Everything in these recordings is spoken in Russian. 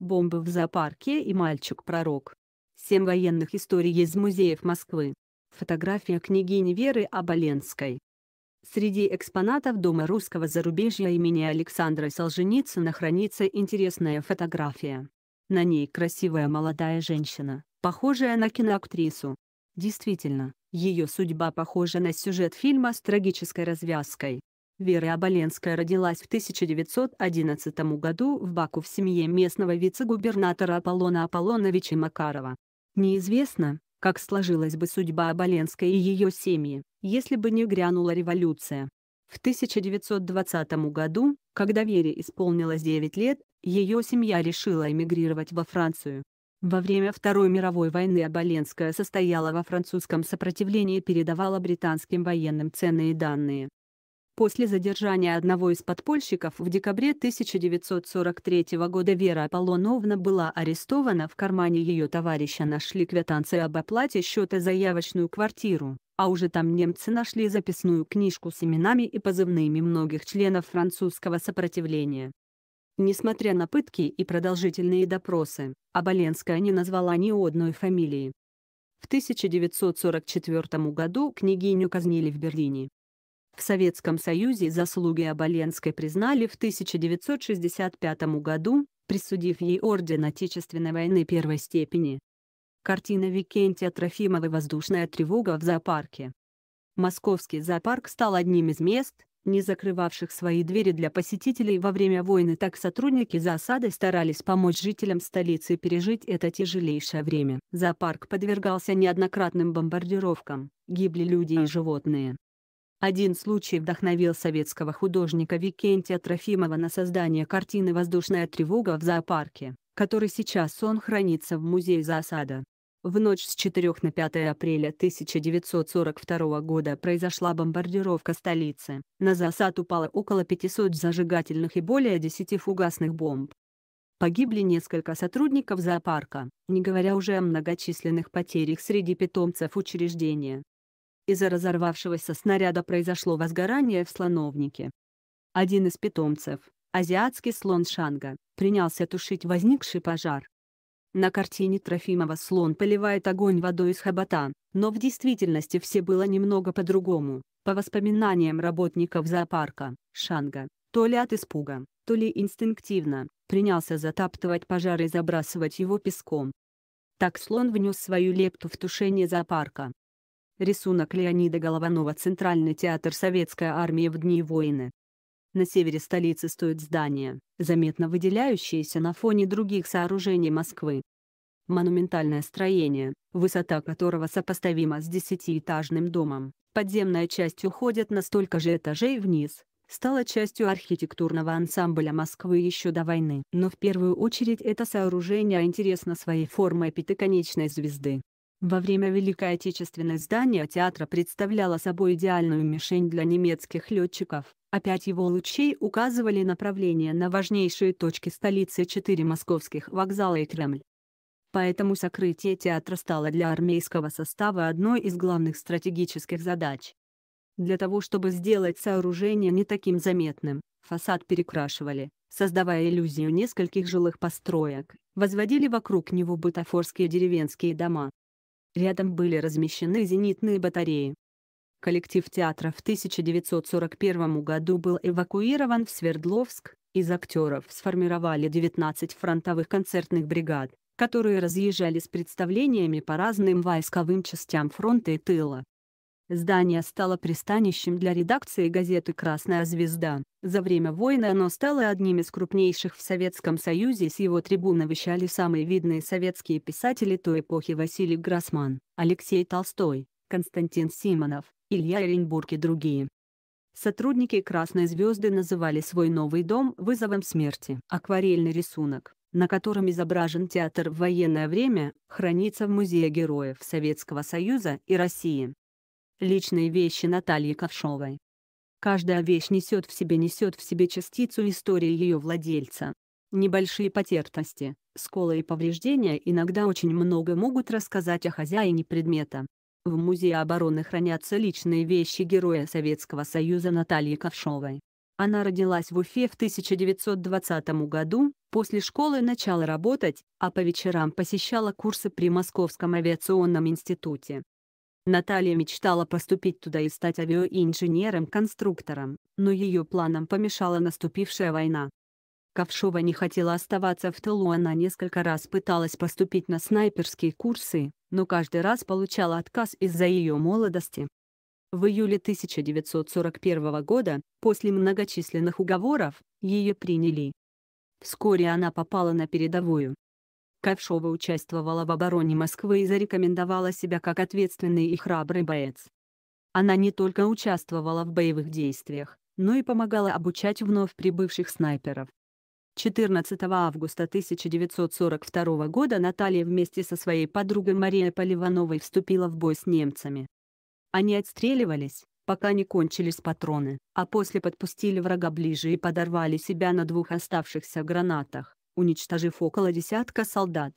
бомбы в зоопарке и мальчик-пророк. Семь военных историй из музеев Москвы. Фотография княгини Веры Оболенской. Среди экспонатов Дома русского зарубежья имени Александра Солженицына хранится интересная фотография. На ней красивая молодая женщина, похожая на киноактрису. Действительно, ее судьба похожа на сюжет фильма с трагической развязкой. Вера Оболенская родилась в 1911 году в Баку в семье местного вице-губернатора Аполлона Аполлоновича Макарова. Неизвестно, как сложилась бы судьба Оболенской и ее семьи, если бы не грянула революция. В 1920 году, когда Вере исполнилось 9 лет, ее семья решила эмигрировать во Францию. Во время Второй мировой войны Оболенская состояла во французском сопротивлении и передавала британским военным ценные данные. После задержания одного из подпольщиков в декабре 1943 года Вера Аполлоновна была арестована, в кармане ее товарища нашли квитанции об оплате счета за явочную квартиру, а уже там немцы нашли записную книжку с именами и позывными многих членов французского сопротивления. Несмотря на пытки и продолжительные допросы, Оболенская не назвала ни одной фамилии. В 1944 году княгиню казнили в Берлине. В Советском Союзе заслуги Оболенской признали в 1965 году, присудив ей Орден Отечественной войны первой степени. Картина Викентия Трофимова «Воздушная тревога в зоопарке». Московский зоопарк стал одним из мест, не закрывавших свои двери для посетителей во время войны так сотрудники за осадой старались помочь жителям столицы пережить это тяжелейшее время. Зоопарк подвергался неоднократным бомбардировкам, гибли люди и животные. Один случай вдохновил советского художника Викентия Трофимова на создание картины «Воздушная тревога в зоопарке», который сейчас он хранится в музее зоосада. В ночь с 4 на 5 апреля 1942 года произошла бомбардировка столицы. На засад упало около 500 зажигательных и более 10 фугасных бомб. Погибли несколько сотрудников зоопарка, не говоря уже о многочисленных потерях среди питомцев учреждения. Из-за разорвавшегося снаряда произошло возгорание в слоновнике. Один из питомцев, азиатский слон Шанга, принялся тушить возникший пожар. На картине Трофимова слон поливает огонь водой из хобота, но в действительности все было немного по-другому. По воспоминаниям работников зоопарка, Шанга, то ли от испуга, то ли инстинктивно, принялся затаптывать пожар и забрасывать его песком. Так слон внес свою лепту в тушение зоопарка. Рисунок Леонида Голованова «Центральный театр Советской армии в дни войны». На севере столицы стоит здание, заметно выделяющееся на фоне других сооружений Москвы. Монументальное строение, высота которого сопоставима с десятиэтажным домом, подземная часть уходит на столько же этажей вниз, стала частью архитектурного ансамбля Москвы еще до войны. Но в первую очередь это сооружение интересно своей формой пятиконечной звезды. Во время Великой Отечественной здание театра представляло собой идеальную мишень для немецких летчиков. Опять его лучей указывали направление на важнейшие точки столицы четыре московских вокзала и Кремль. Поэтому сокрытие театра стало для армейского состава одной из главных стратегических задач. Для того чтобы сделать сооружение не таким заметным, фасад перекрашивали, создавая иллюзию нескольких жилых построек, возводили вокруг него бутафорские деревенские дома. Рядом были размещены зенитные батареи. Коллектив театра в 1941 году был эвакуирован в Свердловск, из актеров сформировали 19 фронтовых концертных бригад, которые разъезжали с представлениями по разным войсковым частям фронта и тыла. Здание стало пристанищем для редакции газеты «Красная звезда». За время войны оно стало одним из крупнейших в Советском Союзе. С его трибуны вещали самые видные советские писатели той эпохи Василий Гроссман, Алексей Толстой, Константин Симонов, Илья Эренбург и другие. Сотрудники «Красной звезды» называли свой новый дом вызовом смерти. Акварельный рисунок, на котором изображен театр в военное время, хранится в Музее Героев Советского Союза и России личные вещи Натальи Ковшовой. Каждая вещь несет в себе несет в себе частицу истории ее владельца. Небольшие потертости, сколы и повреждения иногда очень много могут рассказать о хозяине предмета. В Музее обороны хранятся личные вещи героя Советского Союза Натальи Ковшовой. Она родилась в Уфе в 1920 году, после школы начала работать, а по вечерам посещала курсы при Московском авиационном институте. Наталья мечтала поступить туда и стать авиаинженером-конструктором, но ее планам помешала наступившая война. Ковшова не хотела оставаться в тылу, она несколько раз пыталась поступить на снайперские курсы, но каждый раз получала отказ из-за ее молодости. В июле 1941 года, после многочисленных уговоров, ее приняли. Вскоре она попала на передовую. Ковшова участвовала в обороне Москвы и зарекомендовала себя как ответственный и храбрый боец. Она не только участвовала в боевых действиях, но и помогала обучать вновь прибывших снайперов. 14 августа 1942 года Наталья вместе со своей подругой Марией Поливановой вступила в бой с немцами. Они отстреливались, пока не кончились патроны, а после подпустили врага ближе и подорвали себя на двух оставшихся гранатах уничтожив около десятка солдат.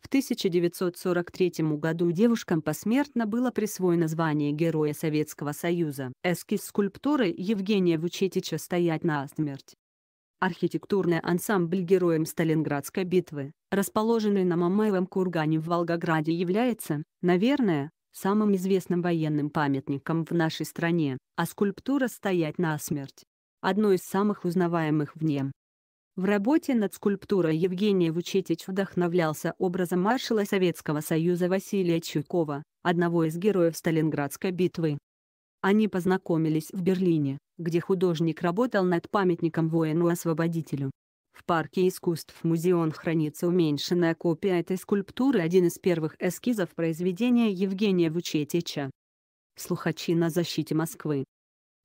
В 1943 году девушкам посмертно было присвоено звание Героя Советского Союза. Эскиз скульптуры Евгения Вучетича «Стоять на смерть». Архитектурный ансамбль героем Сталинградской битвы, расположенный на Мамаевом кургане в Волгограде является, наверное, самым известным военным памятником в нашей стране, а скульптура «Стоять на смерть» – одной из самых узнаваемых в нем. В работе над скульптурой Евгений Вучетич вдохновлялся образом маршала Советского Союза Василия Чуйкова, одного из героев Сталинградской битвы. Они познакомились в Берлине, где художник работал над памятником воину-освободителю. В парке искусств музеон хранится уменьшенная копия этой скульптуры один из первых эскизов произведения Евгения Вучетича. Слухачи на защите Москвы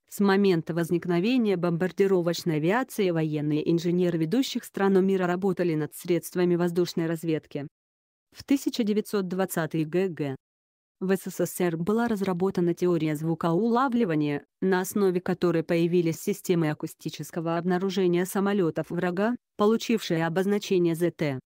с момента возникновения бомбардировочной авиации военные инженеры ведущих стран мира работали над средствами воздушной разведки. В 1920 е г.г. В СССР была разработана теория звукоулавливания, на основе которой появились системы акустического обнаружения самолетов врага, получившие обозначение ЗТ.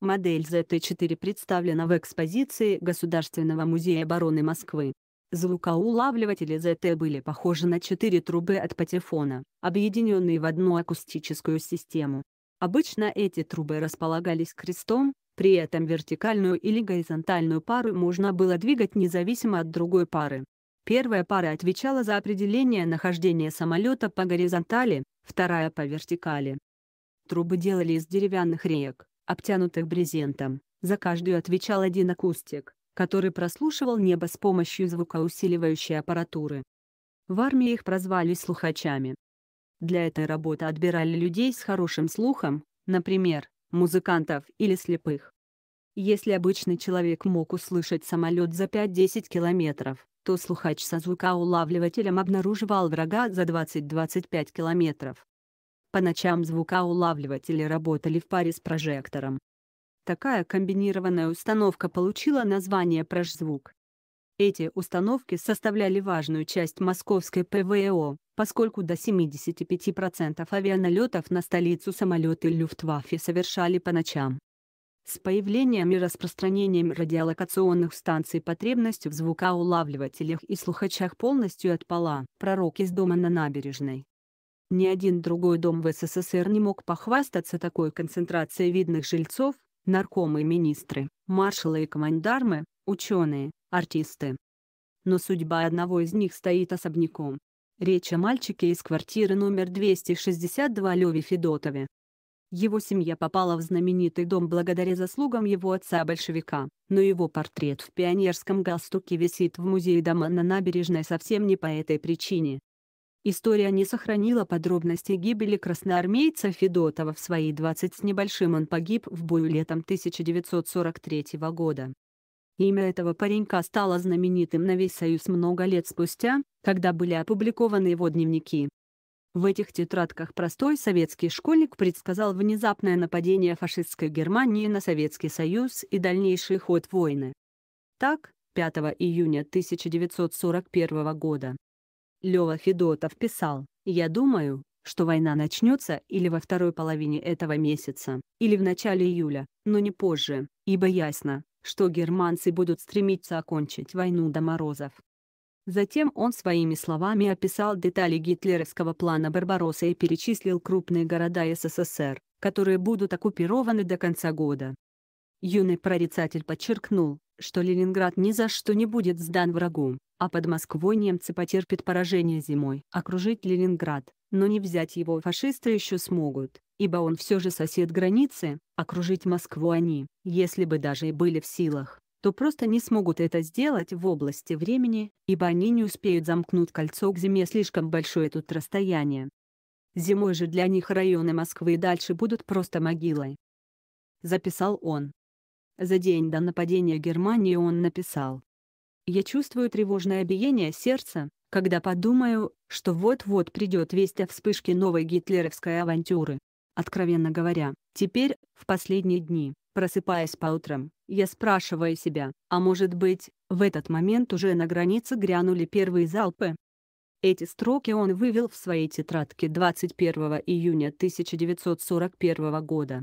Модель ЗТ-4 представлена в экспозиции Государственного музея обороны Москвы. Звукоулавливатели ZT были похожи на четыре трубы от патефона, объединенные в одну акустическую систему. Обычно эти трубы располагались крестом, при этом вертикальную или горизонтальную пару можно было двигать независимо от другой пары. Первая пара отвечала за определение нахождения самолета по горизонтали, вторая по вертикали. Трубы делали из деревянных реек, обтянутых брезентом, за каждую отвечал один акустик, который прослушивал небо с помощью звукоусиливающей аппаратуры. В армии их прозвали слухачами. Для этой работы отбирали людей с хорошим слухом, например, музыкантов или слепых. Если обычный человек мог услышать самолет за 5-10 километров, то слухач со звукоулавливателем обнаруживал врага за 20-25 километров. По ночам звукоулавливатели работали в паре с прожектором, Такая комбинированная установка получила название прожзвук. Эти установки составляли важную часть московской ПВО, поскольку до 75% авианалетов на столицу самолеты Люфтваффе совершали по ночам. С появлением и распространением радиолокационных станций потребность в звукоулавливателях и слухачах полностью отпала. Пророк из дома на набережной. Ни один другой дом в СССР не мог похвастаться такой концентрацией видных жильцов, наркомы-министры, и маршалы и командармы, ученые, артисты. Но судьба одного из них стоит особняком. Речь о мальчике из квартиры номер 262 Леве Федотове. Его семья попала в знаменитый дом благодаря заслугам его отца-большевика, но его портрет в пионерском галстуке висит в музее дома на набережной совсем не по этой причине. История не сохранила подробностей гибели красноармейца Федотова в свои 20 с небольшим он погиб в бою летом 1943 года. Имя этого паренька стало знаменитым на весь Союз много лет спустя, когда были опубликованы его дневники. В этих тетрадках простой советский школьник предсказал внезапное нападение фашистской Германии на Советский Союз и дальнейший ход войны. Так, 5 июня 1941 года Лёва Федотов писал, «Я думаю, что война начнется или во второй половине этого месяца, или в начале июля, но не позже, ибо ясно, что германцы будут стремиться окончить войну до морозов. Затем он своими словами описал детали гитлеровского плана Барбаросса и перечислил крупные города СССР, которые будут оккупированы до конца года. Юный прорицатель подчеркнул, что Ленинград ни за что не будет сдан врагу, а под Москвой немцы потерпят поражение зимой. Окружить Ленинград, но не взять его фашисты еще смогут, ибо он все же сосед границы, окружить Москву они, если бы даже и были в силах то просто не смогут это сделать в области времени, ибо они не успеют замкнуть кольцо к зиме слишком большое тут расстояние. Зимой же для них районы Москвы и дальше будут просто могилой. Записал он. За день до нападения Германии он написал. «Я чувствую тревожное биение сердца, когда подумаю, что вот-вот придет весть о вспышке новой гитлеровской авантюры. Откровенно говоря, теперь, в последние дни, просыпаясь по утрам, я спрашиваю себя, а может быть, в этот момент уже на границе грянули первые залпы? Эти строки он вывел в своей тетрадке 21 июня 1941 года.